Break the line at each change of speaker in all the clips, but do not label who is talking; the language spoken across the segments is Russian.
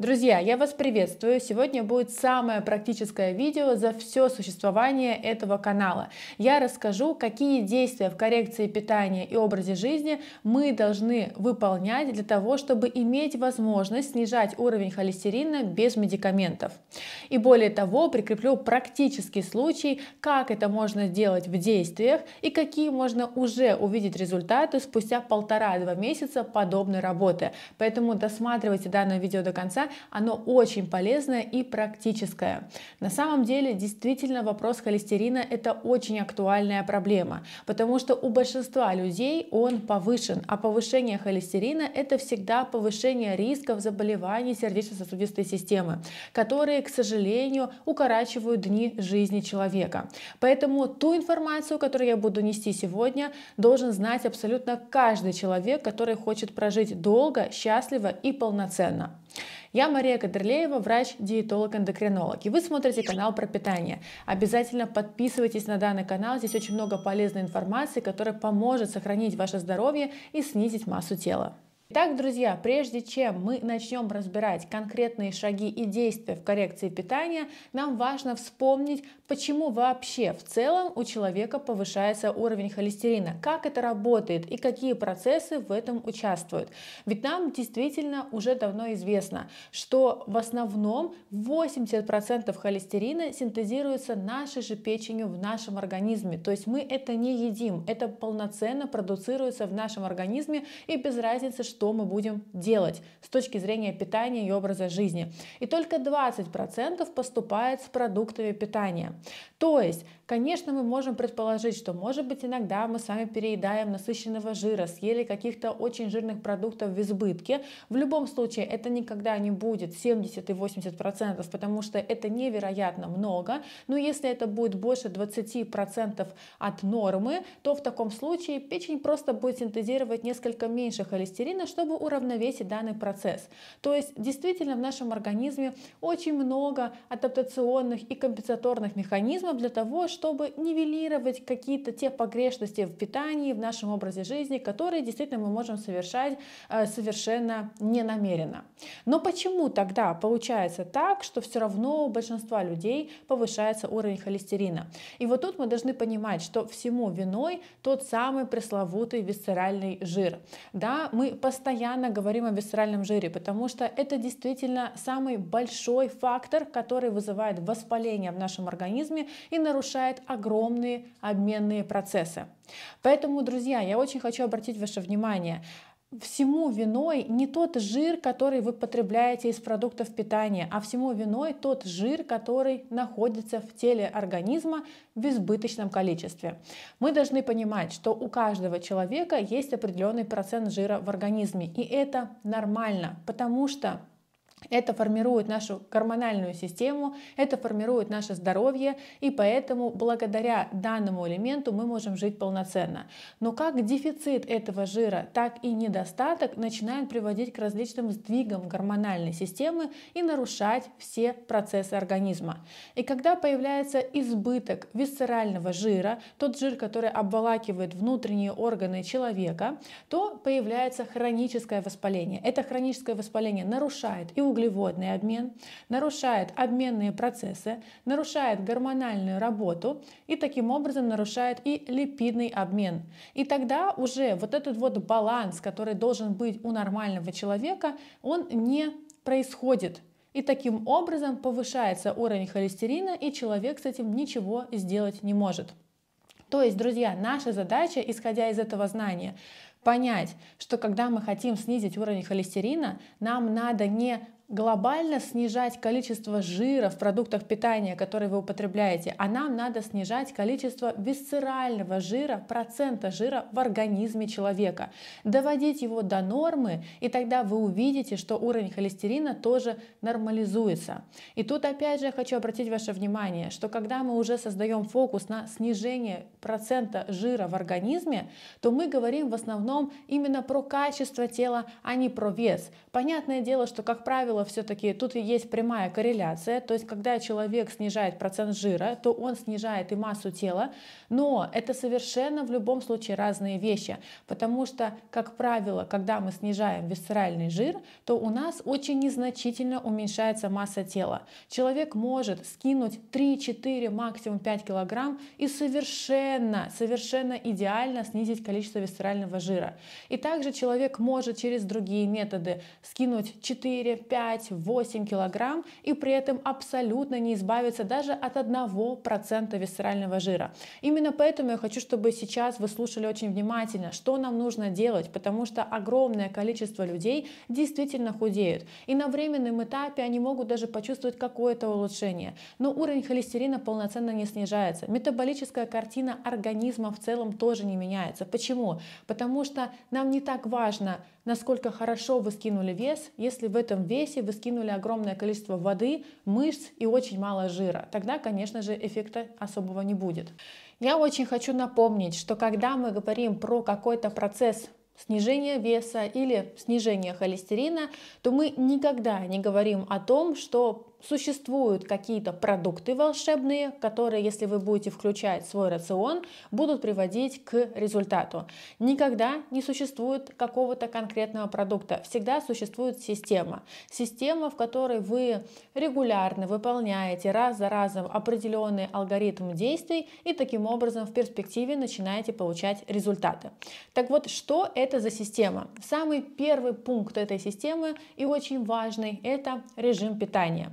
Друзья, я вас приветствую. Сегодня будет самое практическое видео за все существование этого канала. Я расскажу, какие действия в коррекции питания и образе жизни мы должны выполнять для того, чтобы иметь возможность снижать уровень холестерина без медикаментов. И более того, прикреплю практический случай, как это можно сделать в действиях и какие можно уже увидеть результаты спустя полтора-два месяца подобной работы. Поэтому досматривайте данное видео до конца, оно очень полезное и практическое. На самом деле, действительно, вопрос холестерина – это очень актуальная проблема, потому что у большинства людей он повышен, а повышение холестерина – это всегда повышение рисков заболеваний сердечно-сосудистой системы, которые, к сожалению, укорачивают дни жизни человека. Поэтому ту информацию, которую я буду нести сегодня, должен знать абсолютно каждый человек, который хочет прожить долго, счастливо и полноценно. Я Мария Кадрлеева, врач-диетолог-эндокринолог, и вы смотрите канал про питание. Обязательно подписывайтесь на данный канал, здесь очень много полезной информации, которая поможет сохранить ваше здоровье и снизить массу тела. Итак, друзья, прежде чем мы начнем разбирать конкретные шаги и действия в коррекции питания, нам важно вспомнить, почему вообще в целом у человека повышается уровень холестерина, как это работает и какие процессы в этом участвуют. Ведь нам действительно уже давно известно, что в основном 80% холестерина синтезируется нашей же печенью в нашем организме. То есть мы это не едим, это полноценно продуцируется в нашем организме и без разницы, что что мы будем делать с точки зрения питания и образа жизни. И только 20% поступает с продуктами питания. То есть Конечно, мы можем предположить, что, может быть, иногда мы с вами переедаем насыщенного жира, съели каких-то очень жирных продуктов в избытке. В любом случае, это никогда не будет 70 и 80 процентов, потому что это невероятно много. Но если это будет больше 20 процентов от нормы, то в таком случае печень просто будет синтезировать несколько меньше холестерина, чтобы уравновесить данный процесс. То есть, действительно, в нашем организме очень много адаптационных и компенсаторных механизмов для того, чтобы чтобы нивелировать какие-то те погрешности в питании, в нашем образе жизни, которые действительно мы можем совершать э, совершенно ненамеренно. Но почему тогда получается так, что все равно у большинства людей повышается уровень холестерина? И вот тут мы должны понимать, что всему виной тот самый пресловутый висцеральный жир. Да, мы постоянно говорим о висцеральном жире, потому что это действительно самый большой фактор, который вызывает воспаление в нашем организме и нарушает запускает огромные обменные процессы. Поэтому, друзья, я очень хочу обратить ваше внимание, Всему виной не тот жир, который вы потребляете из продуктов питания, а всему виной тот жир, который находится в теле организма в избыточном количестве. Мы должны понимать, что у каждого человека есть определенный процент жира в организме, и это нормально, потому что это формирует нашу гормональную систему, это формирует наше здоровье, и поэтому благодаря данному элементу мы можем жить полноценно. Но как дефицит этого жира, так и недостаток начинают приводить к различным сдвигам гормональной системы и нарушать все процессы организма. И когда появляется избыток висцерального жира, тот жир, который обволакивает внутренние органы человека, то появляется хроническое воспаление. Это хроническое воспаление нарушает и углеводный обмен, нарушает обменные процессы, нарушает гормональную работу и таким образом нарушает и липидный обмен. И тогда уже вот этот вот баланс, который должен быть у нормального человека, он не происходит. И таким образом повышается уровень холестерина, и человек с этим ничего сделать не может. То есть, друзья, наша задача, исходя из этого знания, понять, что когда мы хотим снизить уровень холестерина, нам надо не глобально снижать количество жира в продуктах питания, которые вы употребляете, а нам надо снижать количество висцерального жира, процента жира в организме человека, доводить его до нормы, и тогда вы увидите, что уровень холестерина тоже нормализуется. И тут опять же я хочу обратить ваше внимание, что когда мы уже создаем фокус на снижение процента жира в организме, то мы говорим в основном именно про качество тела, а не про вес. Понятное дело, что, как правило, правило, все-таки тут есть прямая корреляция. То есть, когда человек снижает процент жира, то он снижает и массу тела. Но это совершенно в любом случае разные вещи. Потому что, как правило, когда мы снижаем висцеральный жир, то у нас очень незначительно уменьшается масса тела. Человек может скинуть 3-4, максимум 5 килограмм и совершенно, совершенно идеально снизить количество висцерального жира. И также человек может через другие методы скинуть 4-5 5-8 килограмм и при этом абсолютно не избавиться даже от 1% висцерального жира. Именно поэтому я хочу, чтобы сейчас вы слушали очень внимательно, что нам нужно делать, потому что огромное количество людей действительно худеют. И на временном этапе они могут даже почувствовать какое-то улучшение. Но уровень холестерина полноценно не снижается. Метаболическая картина организма в целом тоже не меняется. Почему? Потому что нам не так важно, насколько хорошо вы скинули вес, если в этом весе вы скинули огромное количество воды, мышц и очень мало жира. Тогда, конечно же, эффекта особого не будет. Я очень хочу напомнить, что когда мы говорим про какой-то процесс снижения веса или снижения холестерина, то мы никогда не говорим о том, что существуют какие-то продукты волшебные, которые, если вы будете включать в свой рацион, будут приводить к результату. Никогда не существует какого-то конкретного продукта, всегда существует система. Система, в которой вы регулярно выполняете раз за разом определенный алгоритм действий и таким образом в перспективе начинаете получать результаты. Так вот, что это за система? Самый первый пункт этой системы и очень важный – это режим питания.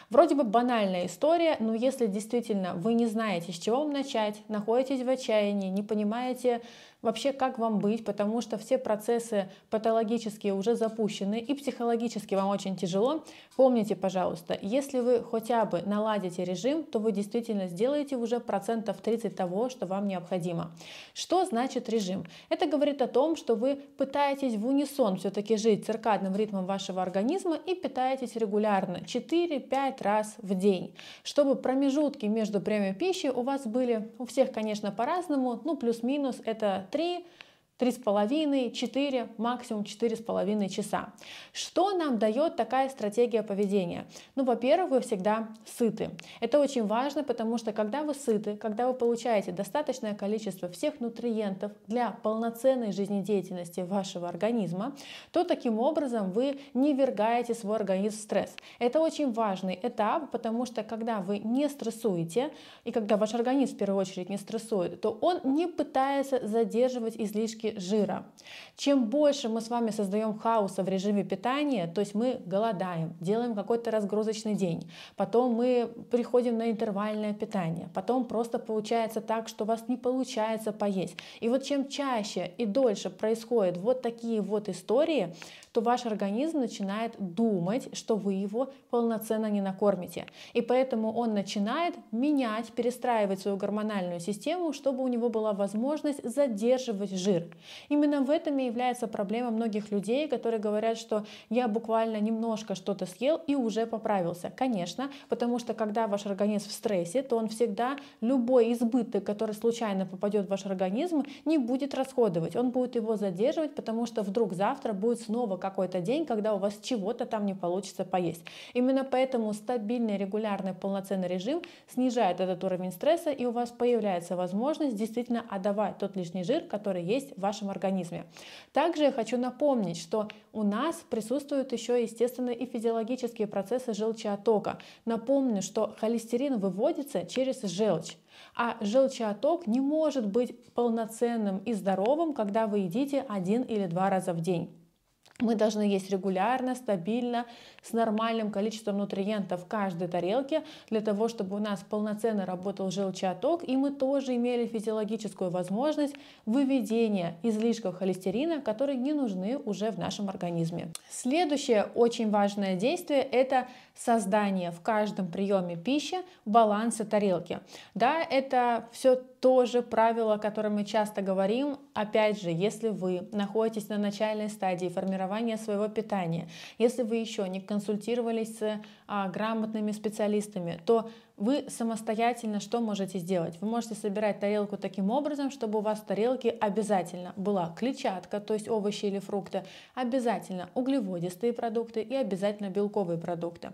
Вроде бы банальная история, но если действительно вы не знаете, с чего вам начать, находитесь в отчаянии, не понимаете вообще, как вам быть, потому что все процессы патологические уже запущены и психологически вам очень тяжело, помните, пожалуйста, если вы хотя бы наладите режим, то вы действительно сделаете уже процентов 30 того, что вам необходимо. Что значит режим? Это говорит о том, что вы пытаетесь в унисон все-таки жить циркадным ритмом вашего организма и питаетесь регулярно 4-5 5 раз в день, чтобы промежутки между приемами пищи у вас были, у всех, конечно, по-разному, ну плюс-минус это 3, 3,5, 4, максимум 4,5 часа. Что нам дает такая стратегия поведения? Ну, во-первых, вы всегда сыты. Это очень важно, потому что когда вы сыты, когда вы получаете достаточное количество всех нутриентов для полноценной жизнедеятельности вашего организма, то таким образом вы не вергаете свой организм в стресс. Это очень важный этап, потому что когда вы не стрессуете, и когда ваш организм в первую очередь не стрессует, то он не пытается задерживать излишки жира. Чем больше мы с вами создаем хаоса в режиме питания, то есть мы голодаем, делаем какой-то разгрузочный день, потом мы приходим на интервальное питание, потом просто получается так, что у вас не получается поесть. И вот чем чаще и дольше происходят вот такие вот истории, что ваш организм начинает думать, что вы его полноценно не накормите. И поэтому он начинает менять, перестраивать свою гормональную систему, чтобы у него была возможность задерживать жир. Именно в этом и является проблема многих людей, которые говорят, что я буквально немножко что-то съел и уже поправился. Конечно, потому что когда ваш организм в стрессе, то он всегда любой избыток, который случайно попадет в ваш организм, не будет расходовать. Он будет его задерживать, потому что вдруг завтра будет снова какой-то день, когда у вас чего-то там не получится поесть. Именно поэтому стабильный, регулярный, полноценный режим снижает этот уровень стресса, и у вас появляется возможность действительно отдавать тот лишний жир, который есть в вашем организме. Также я хочу напомнить, что у нас присутствуют еще, естественно, и физиологические процессы желчеотока. Напомню, что холестерин выводится через желчь. А желчеоток не может быть полноценным и здоровым, когда вы едите один или два раза в день мы должны есть регулярно, стабильно, с нормальным количеством нутриентов в каждой тарелке, для того, чтобы у нас полноценно работал желчеоток, и мы тоже имели физиологическую возможность выведения излишков холестерина, которые не нужны уже в нашем организме. Следующее очень важное действие – это создание в каждом приеме пищи баланса тарелки. Да, это все тоже правило, о котором мы часто говорим. Опять же, если вы находитесь на начальной стадии формирования своего питания, если вы еще не консультировались с а, грамотными специалистами, то вы самостоятельно что можете сделать? Вы можете собирать тарелку таким образом, чтобы у вас в тарелке обязательно была клетчатка, то есть овощи или фрукты, обязательно углеводистые продукты и обязательно белковые продукты.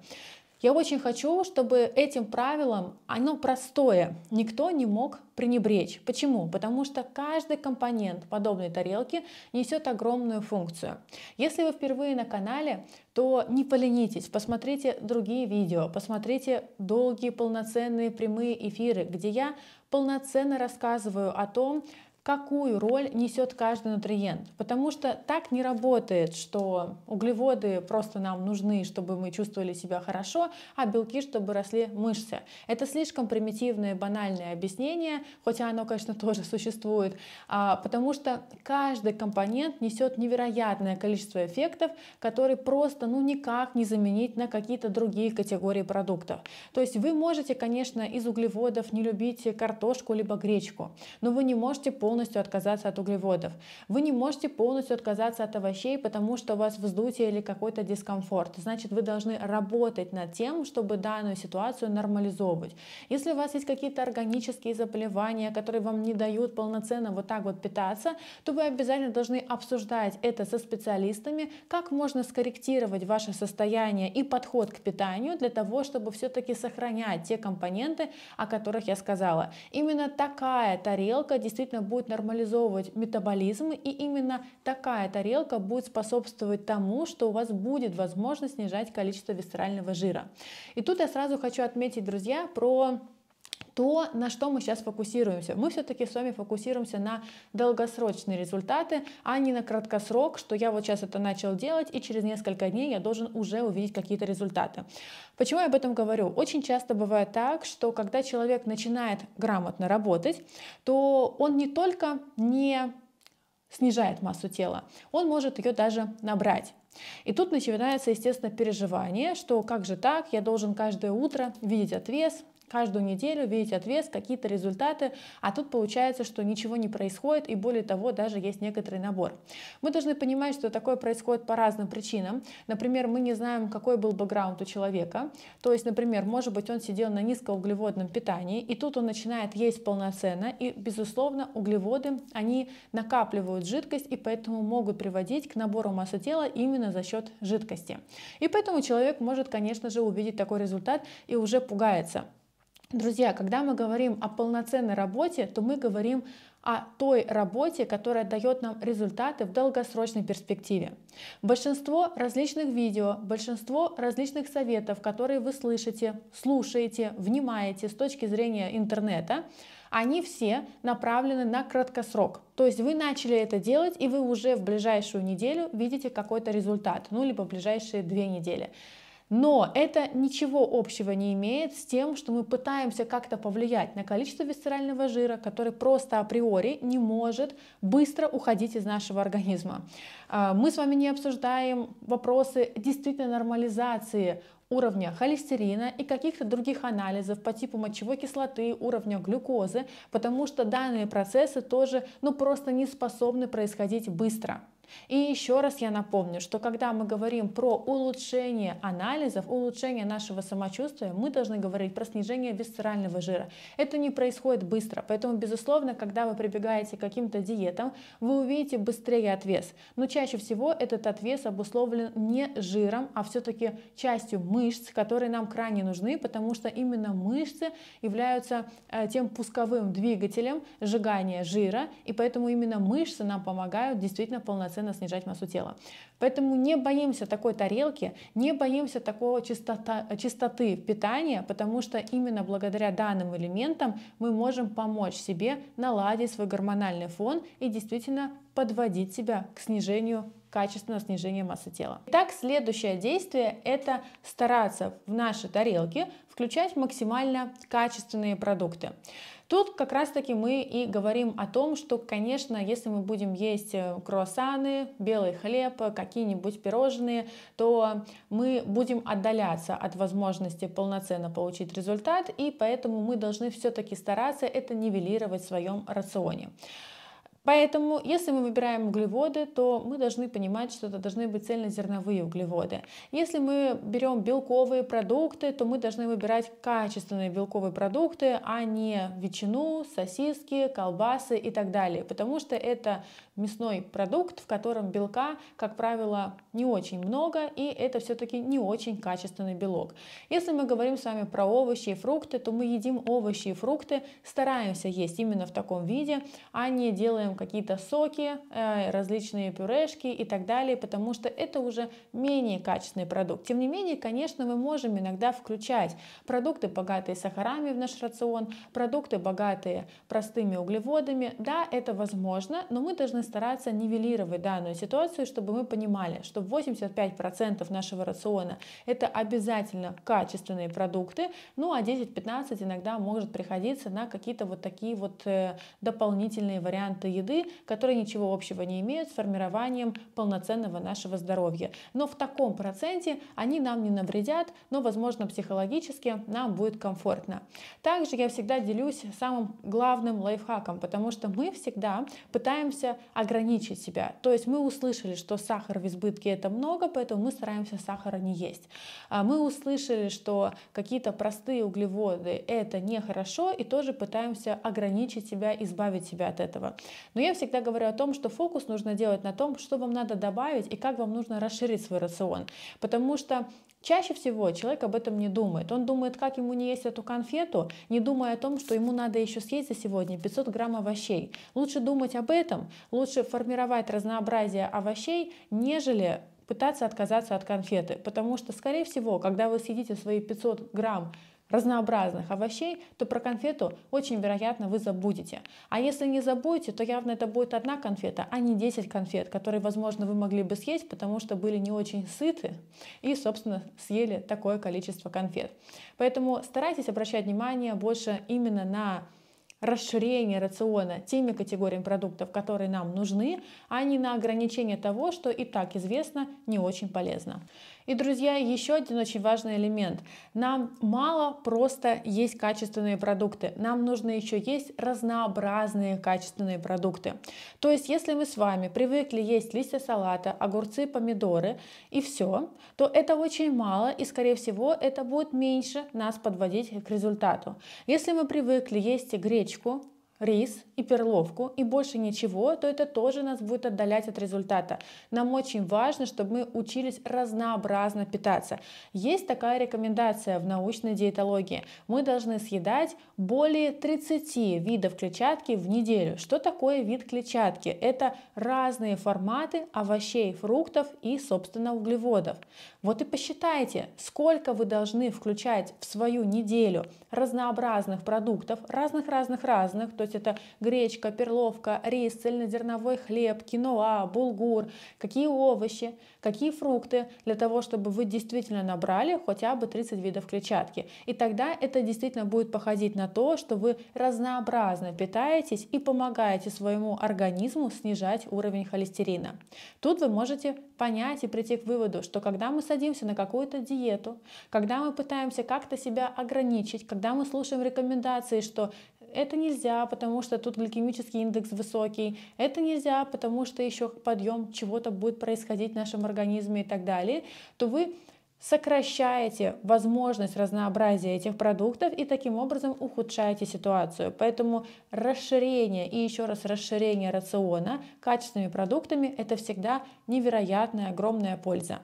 Я очень хочу, чтобы этим правилом, оно простое, никто не мог пренебречь. Почему? Потому что каждый компонент подобной тарелки несет огромную функцию. Если вы впервые на канале, то не поленитесь, посмотрите другие видео, посмотрите долгие полноценные прямые эфиры, где я полноценно рассказываю о том, какую роль несет каждый нутриент. Потому что так не работает, что углеводы просто нам нужны, чтобы мы чувствовали себя хорошо, а белки, чтобы росли мышцы. Это слишком примитивное банальное объяснение, хотя оно, конечно, тоже существует, а, потому что каждый компонент несет невероятное количество эффектов, которые просто ну никак не заменить на какие-то другие категории продуктов. То есть вы можете, конечно, из углеводов не любить картошку либо гречку, но вы не можете полностью полностью отказаться от углеводов. Вы не можете полностью отказаться от овощей, потому что у вас вздутие или какой-то дискомфорт. Значит, вы должны работать над тем, чтобы данную ситуацию нормализовывать. Если у вас есть какие-то органические заболевания, которые вам не дают полноценно вот так вот питаться, то вы обязательно должны обсуждать это со специалистами, как можно скорректировать ваше состояние и подход к питанию для того, чтобы все-таки сохранять те компоненты, о которых я сказала. Именно такая тарелка действительно будет будет нормализовывать метаболизм, и именно такая тарелка будет способствовать тому, что у вас будет возможность снижать количество висцерального жира. И тут я сразу хочу отметить, друзья, про то, на что мы сейчас фокусируемся. Мы все-таки с вами фокусируемся на долгосрочные результаты, а не на краткосрок, что я вот сейчас это начал делать, и через несколько дней я должен уже увидеть какие-то результаты. Почему я об этом говорю? Очень часто бывает так, что когда человек начинает грамотно работать, то он не только не снижает массу тела, он может ее даже набрать. И тут начинается, естественно, переживание, что как же так, я должен каждое утро видеть отвес, каждую неделю видеть ответ, какие-то результаты, а тут получается, что ничего не происходит, и более того, даже есть некоторый набор. Мы должны понимать, что такое происходит по разным причинам. Например, мы не знаем, какой был бэкграунд у человека. То есть, например, может быть, он сидел на низкоуглеводном питании, и тут он начинает есть полноценно, и, безусловно, углеводы, они накапливают жидкость, и поэтому могут приводить к набору массы тела именно за счет жидкости. И поэтому человек может, конечно же, увидеть такой результат и уже пугается. Друзья, когда мы говорим о полноценной работе, то мы говорим о той работе, которая дает нам результаты в долгосрочной перспективе. Большинство различных видео, большинство различных советов, которые вы слышите, слушаете, внимаете с точки зрения интернета, они все направлены на краткосрок. То есть вы начали это делать, и вы уже в ближайшую неделю видите какой-то результат, ну либо в ближайшие две недели. Но это ничего общего не имеет с тем, что мы пытаемся как-то повлиять на количество висцерального жира, который просто априори не может быстро уходить из нашего организма. А, мы с вами не обсуждаем вопросы действительно нормализации уровня холестерина и каких-то других анализов по типу мочевой кислоты, уровня глюкозы, потому что данные процессы тоже ну, просто не способны происходить быстро. И еще раз я напомню, что когда мы говорим про улучшение анализов, улучшение нашего самочувствия, мы должны говорить про снижение висцерального жира. Это не происходит быстро, поэтому, безусловно, когда вы прибегаете к каким-то диетам, вы увидите быстрее отвес. Но чаще всего этот отвес обусловлен не жиром, а все-таки частью мышц, которые нам крайне нужны, потому что именно мышцы являются э, тем пусковым двигателем сжигания жира, и поэтому именно мышцы нам помогают действительно полноценно полноценно снижать массу тела. Поэтому не боимся такой тарелки, не боимся такого чистота, чистоты питания, потому что именно благодаря данным элементам мы можем помочь себе наладить свой гормональный фон и действительно подводить себя к снижению качественного снижения массы тела. Итак, следующее действие – это стараться в наши тарелки включать максимально качественные продукты. Тут как раз-таки мы и говорим о том, что, конечно, если мы будем есть э, круассаны, белый хлеб, э, какие-нибудь пирожные, то мы будем отдаляться от возможности полноценно получить результат, и поэтому мы должны все-таки стараться это нивелировать в своем рационе. Поэтому, если мы выбираем углеводы, то мы должны понимать, что это должны быть цельнозерновые углеводы. Если мы берем белковые продукты, то мы должны выбирать качественные белковые продукты, а не ветчину, сосиски, колбасы и так далее, потому что это мясной продукт, в котором белка, как правило, не очень много, и это все-таки не очень качественный белок. Если мы говорим с вами про овощи и фрукты, то мы едим овощи и фрукты, стараемся есть именно в таком виде, а не делаем какие-то соки, э, различные пюрешки и так далее, потому что это уже менее качественный продукт. Тем не менее, конечно, мы можем иногда включать продукты, богатые сахарами в наш рацион, продукты, богатые простыми углеводами. Да, это возможно, но мы должны стараться нивелировать данную ситуацию, чтобы мы понимали, что 85% нашего рациона это обязательно качественные продукты, ну а 10-15 иногда может приходиться на какие-то вот такие вот э, дополнительные варианты еды, среды, которые ничего общего не имеют с формированием полноценного нашего здоровья. Но в таком проценте они нам не навредят, но, возможно, психологически нам будет комфортно. Также я всегда делюсь самым главным лайфхаком, потому что мы всегда пытаемся ограничить себя. То есть мы услышали, что сахар в избытке это много, поэтому мы стараемся сахара не есть. А мы услышали, что какие-то простые углеводы это нехорошо, и тоже пытаемся ограничить себя, избавить себя от этого. Но я всегда говорю о том, что фокус нужно делать на том, что вам надо добавить и как вам нужно расширить свой рацион. Потому что Чаще всего человек об этом не думает. Он думает, как ему не есть эту конфету, не думая о том, что ему надо еще съесть за сегодня 500 грамм овощей. Лучше думать об этом, лучше формировать разнообразие овощей, нежели пытаться отказаться от конфеты. Потому что, скорее всего, когда вы съедите свои 500 грамм разнообразных овощей, то про конфету очень вероятно вы забудете. А если не забудете, то явно это будет одна конфета, а не 10 конфет, которые, возможно, вы могли бы съесть, потому что были не очень сыты и, собственно, съели такое количество конфет. Поэтому старайтесь обращать внимание больше именно на расширение рациона теми категориями продуктов, которые нам нужны, а не на ограничение того, что и так известно не очень полезно. И, друзья, еще один очень важный элемент. Нам мало просто есть качественные продукты. Нам нужно еще есть разнообразные качественные продукты. То есть, если мы с вами привыкли есть листья салата, огурцы, помидоры и все, то это очень мало и, скорее всего, это будет меньше нас подводить к результату. Если мы привыкли есть гречку, рис и перловку и больше ничего, то это тоже нас будет отдалять от результата. Нам очень важно, чтобы мы учились разнообразно питаться. Есть такая рекомендация в научной диетологии. Мы должны съедать более 30 видов клетчатки в неделю. Что такое вид клетчатки? Это разные форматы овощей, фруктов и, собственно, углеводов. Вот и посчитайте, сколько вы должны включать в свою неделю разнообразных продуктов, разных-разных-разных, то есть это гречка, перловка, рис, цельнозерновой хлеб, киноа, булгур, какие овощи, какие фрукты для того, чтобы вы действительно набрали хотя бы 30 видов клетчатки. И тогда это действительно будет походить на то, что вы разнообразно питаетесь и помогаете своему организму снижать уровень холестерина. Тут вы можете понять и прийти к выводу, что когда мы садимся на какую-то диету, когда мы пытаемся как-то себя ограничить, когда мы слушаем рекомендации, что это нельзя, потому что тут гликемический индекс высокий, это нельзя, потому что еще подъем чего-то будет происходить в нашем организме и так далее, то вы сокращаете возможность разнообразия этих продуктов и таким образом ухудшаете ситуацию. Поэтому расширение и еще раз расширение рациона качественными продуктами – это всегда невероятная огромная польза.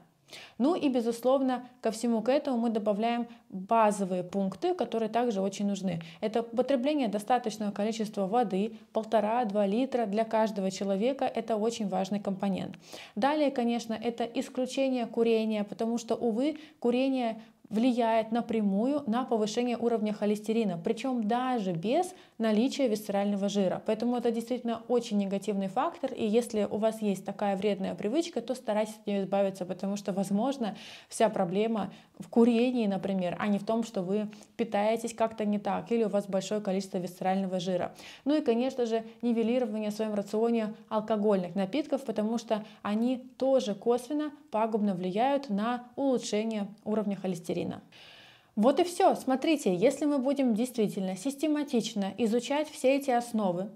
Ну и, безусловно, ко всему к этому мы добавляем базовые пункты, которые также очень нужны. Это потребление достаточного количества воды, 1,5-2 литра для каждого человека, это очень важный компонент. Далее, конечно, это исключение курения, потому что, увы, курение влияет напрямую на повышение уровня холестерина, причем даже без наличие висцерального жира. Поэтому это действительно очень негативный фактор, и если у вас есть такая вредная привычка, то старайтесь от нее избавиться, потому что, возможно, вся проблема в курении, например, а не в том, что вы питаетесь как-то не так, или у вас большое количество висцерального жира. Ну и, конечно же, нивелирование в своем рационе алкогольных напитков, потому что они тоже косвенно пагубно влияют на улучшение уровня холестерина. Вот и все. Смотрите, если мы будем действительно систематично изучать все эти основы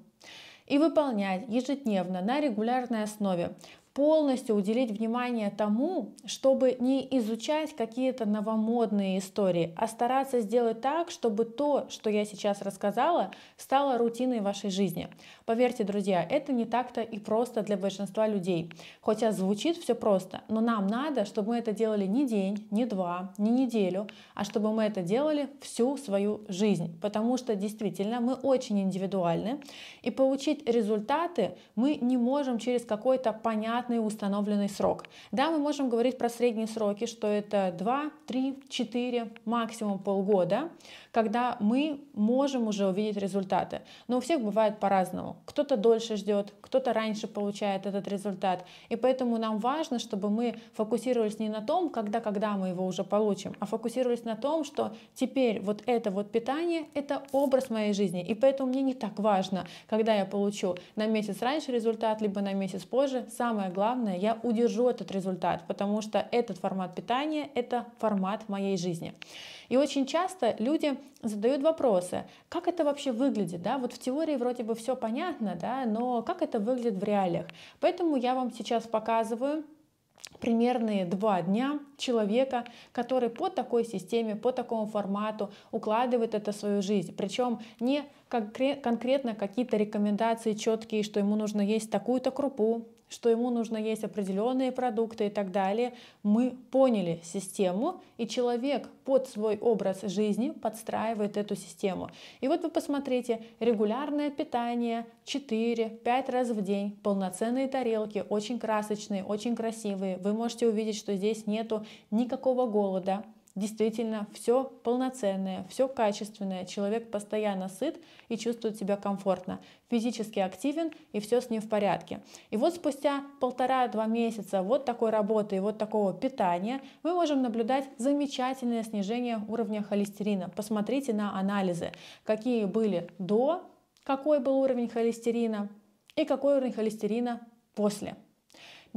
и выполнять ежедневно на регулярной основе, полностью уделить внимание тому, чтобы не изучать какие-то новомодные истории, а стараться сделать так, чтобы то, что я сейчас рассказала, стало рутиной вашей жизни. Поверьте, друзья, это не так-то и просто для большинства людей. Хотя звучит все просто, но нам надо, чтобы мы это делали не день, не два, не неделю, а чтобы мы это делали всю свою жизнь. Потому что действительно мы очень индивидуальны, и получить результаты мы не можем через какой-то понятный стандартный установленный срок. Да, мы можем говорить про средние сроки, что это 2, 3, 4, максимум полгода, когда мы можем уже увидеть результаты. Но у всех бывает по-разному. Кто-то дольше ждет, кто-то раньше получает этот результат. И поэтому нам важно, чтобы мы фокусировались не на том, когда, когда мы его уже получим, а фокусировались на том, что теперь вот это вот питание – это образ моей жизни. И поэтому мне не так важно, когда я получу на месяц раньше результат, либо на месяц позже. Самое главное, я удержу этот результат, потому что этот формат питания – это формат моей жизни. И очень часто люди задают вопросы, как это вообще выглядит, да, вот в теории вроде бы все понятно, да, но как это выглядит в реалиях. Поэтому я вам сейчас показываю примерные два дня человека, который по такой системе, по такому формату укладывает это свою жизнь. Причем не конкретно какие-то рекомендации четкие, что ему нужно есть такую-то крупу, что ему нужно есть определенные продукты и так далее. Мы поняли систему, и человек под свой образ жизни подстраивает эту систему. И вот вы посмотрите, регулярное питание 4-5 раз в день, полноценные тарелки, очень красочные, очень красивые. Вы можете увидеть, что здесь нету никакого голода, действительно все полноценное, все качественное, человек постоянно сыт и чувствует себя комфортно, физически активен и все с ним в порядке. И вот спустя полтора-два месяца вот такой работы и вот такого питания мы можем наблюдать замечательное снижение уровня холестерина. Посмотрите на анализы, какие были до, какой был уровень холестерина и какой уровень холестерина после.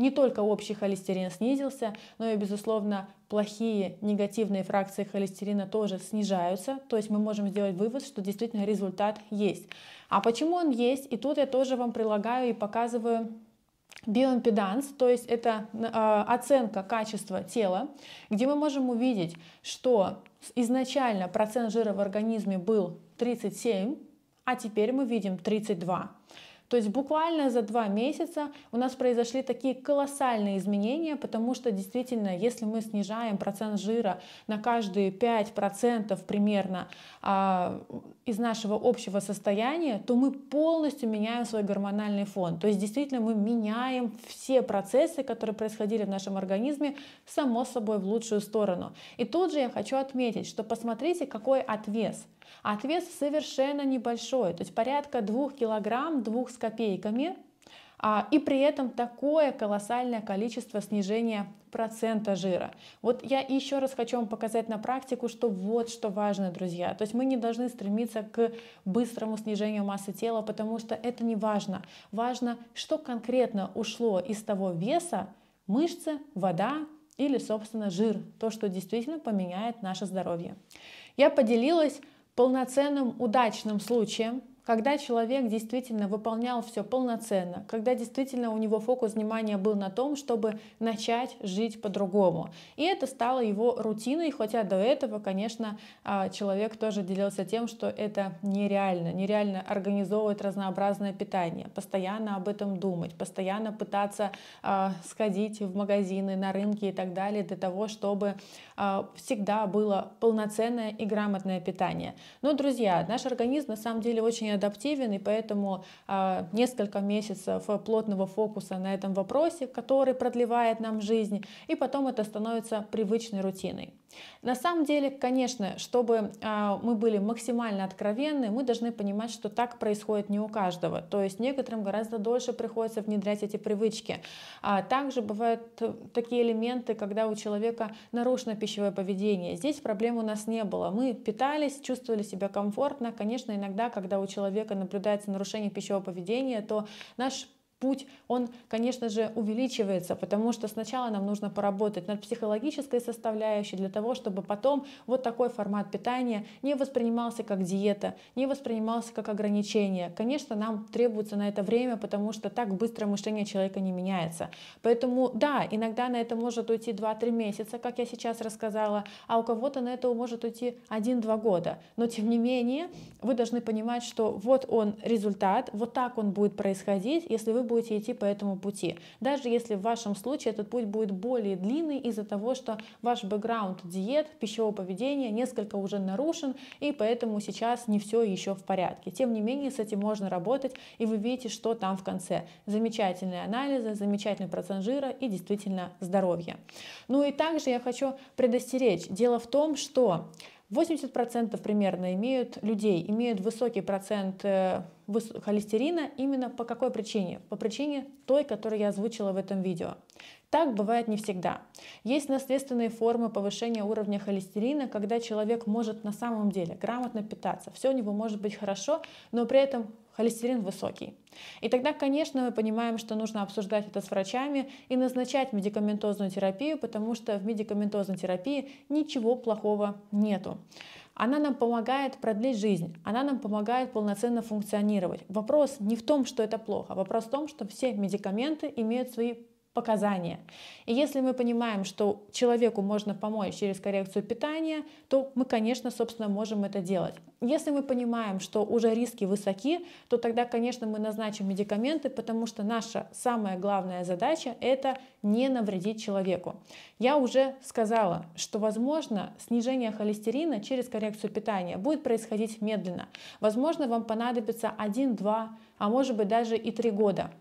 Не только общий холестерин снизился, но и, безусловно, плохие негативные фракции холестерина тоже снижаются. То есть мы можем сделать вывод, что действительно результат есть. А почему он есть? И тут я тоже вам прилагаю и показываю биоимпеданс, то есть это э, оценка качества тела, где мы можем увидеть, что изначально процент жира в организме был 37, а теперь мы видим 32. То есть буквально за два месяца у нас произошли такие колоссальные изменения, потому что действительно, если мы снижаем процент жира на каждые 5% примерно, а, из нашего общего состояния, то мы полностью меняем свой гормональный фон. То есть действительно мы меняем все процессы, которые происходили в нашем организме, само собой в лучшую сторону. И тут же я хочу отметить, что посмотрите, какой отвес. Отвес совершенно небольшой, то есть порядка 2 килограмм, 2 с копейками – а, и при этом такое колоссальное количество снижения процента жира. Вот я еще раз хочу вам показать на практику, что вот что важно, друзья. То есть мы не должны стремиться к быстрому снижению массы тела, потому что это не важно. Важно, что конкретно ушло из того веса, мышцы, вода, или, собственно, жир, то, что действительно поменяет наше здоровье. Я поделилась полноценным удачным случаем, когда человек действительно выполнял все полноценно, когда действительно у него фокус внимания был на том, чтобы начать жить по-другому. И это стало его рутиной, хотя до этого, конечно, а, человек тоже делился тем, что это нереально, нереально организовывать разнообразное питание, постоянно об этом думать, постоянно пытаться а, сходить в магазины, на рынки и так далее для того, чтобы а, всегда было полноценное и грамотное питание. Но, друзья, наш организм на самом деле очень адаптивен, и поэтому э, несколько месяцев э, плотного фокуса на этом вопросе, который продлевает нам жизнь, и потом это становится привычной рутиной. На самом деле, конечно, чтобы а, мы были максимально откровенны, мы должны понимать, что так происходит не у каждого. То есть некоторым гораздо дольше приходится внедрять эти привычки. А также бывают э, такие элементы, когда у человека нарушено пищевое поведение. Здесь проблем у нас не было. Мы питались, чувствовали себя комфортно. Конечно, иногда, когда у человека наблюдается нарушение пищевого поведения, то наш путь, он, конечно же, увеличивается, потому что сначала нам нужно поработать над психологической составляющей для того, чтобы потом вот такой формат питания не воспринимался как диета, не воспринимался как ограничение. Конечно, нам требуется на это время, потому что так быстро мышление человека не меняется. Поэтому да, иногда на это может уйти 2-3 месяца, как я сейчас рассказала, а у кого-то на это может уйти 1-2 года. Но тем не менее, вы должны понимать, что вот он результат, вот так он будет происходить, если вы будете идти по этому пути. Даже если в вашем случае этот путь будет более длинный из-за того, что ваш бэкграунд диет, пищевого поведения несколько уже нарушен, и поэтому сейчас не все еще в порядке. Тем не менее, с этим можно работать, и вы видите, что там в конце. Замечательные анализы, замечательный процент жира и действительно здоровье. Ну и также я хочу предостеречь. Дело в том, что 80% примерно имеют людей, имеют высокий процент э, холестерина именно по какой причине? По причине той, которую я озвучила в этом видео. Так бывает не всегда. Есть наследственные формы повышения уровня холестерина, когда человек может на самом деле грамотно питаться, все у него может быть хорошо, но при этом холестерин высокий. И тогда, конечно, мы понимаем, что нужно обсуждать это с врачами и назначать медикаментозную терапию, потому что в медикаментозной терапии ничего плохого нету. Она нам помогает продлить жизнь, она нам помогает полноценно функционировать. Вопрос не в том, что это плохо, вопрос в том, что все медикаменты имеют свои показания. И если мы понимаем, что человеку можно помочь через коррекцию питания, то мы, конечно, собственно, можем это делать. Если мы понимаем, что уже риски высоки, то тогда, конечно, мы назначим медикаменты, потому что наша самая главная задача – это не навредить человеку. Я уже сказала, что, возможно, снижение холестерина через коррекцию питания будет происходить медленно. Возможно, вам понадобится 1-2, а может быть даже и 3 года –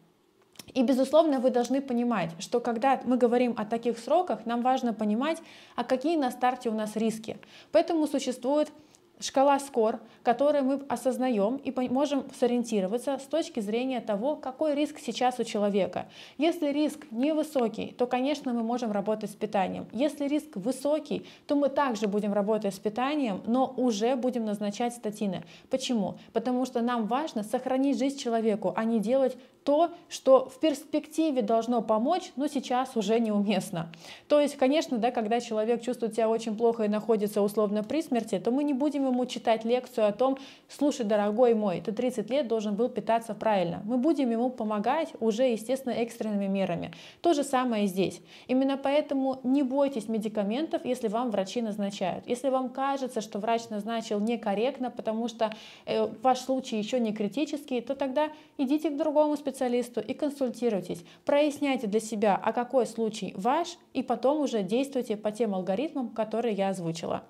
и, безусловно, вы должны понимать, что когда мы говорим о таких сроках, нам важно понимать, а какие на старте у нас риски. Поэтому существует шкала скор, которую мы осознаем и можем сориентироваться с точки зрения того, какой риск сейчас у человека. Если риск невысокий, то, конечно, мы можем работать с питанием. Если риск высокий, то мы также будем работать с питанием, но уже будем назначать статины. Почему? Потому что нам важно сохранить жизнь человеку, а не делать то, что в перспективе должно помочь, но сейчас уже неуместно. То есть, конечно, да, когда человек чувствует себя очень плохо и находится условно при смерти, то мы не будем ему читать лекцию о том, слушай, дорогой мой, ты 30 лет должен был питаться правильно. Мы будем ему помогать уже, естественно, экстренными мерами. То же самое здесь. Именно поэтому не бойтесь медикаментов, если вам врачи назначают. Если вам кажется, что врач назначил некорректно, потому что э, ваш случай еще не критический, то тогда идите к другому специалисту, специалисту и консультируйтесь. Проясняйте для себя, а какой случай ваш, и потом уже действуйте по тем алгоритмам, которые я озвучила.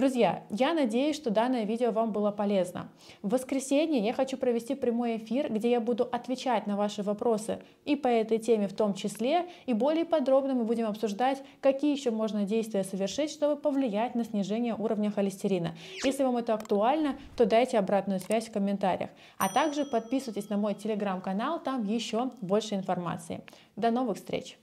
Друзья, я надеюсь, что данное видео вам было полезно. В воскресенье я хочу провести прямой эфир, где я буду отвечать на ваши вопросы и по этой теме в том числе, и более подробно мы будем обсуждать, какие еще можно действия совершить, чтобы повлиять на снижение уровня холестерина. Если вам это актуально, то дайте обратную связь в комментариях. А также подписывайтесь на мой телеграм-канал, там еще больше информации. До новых встреч!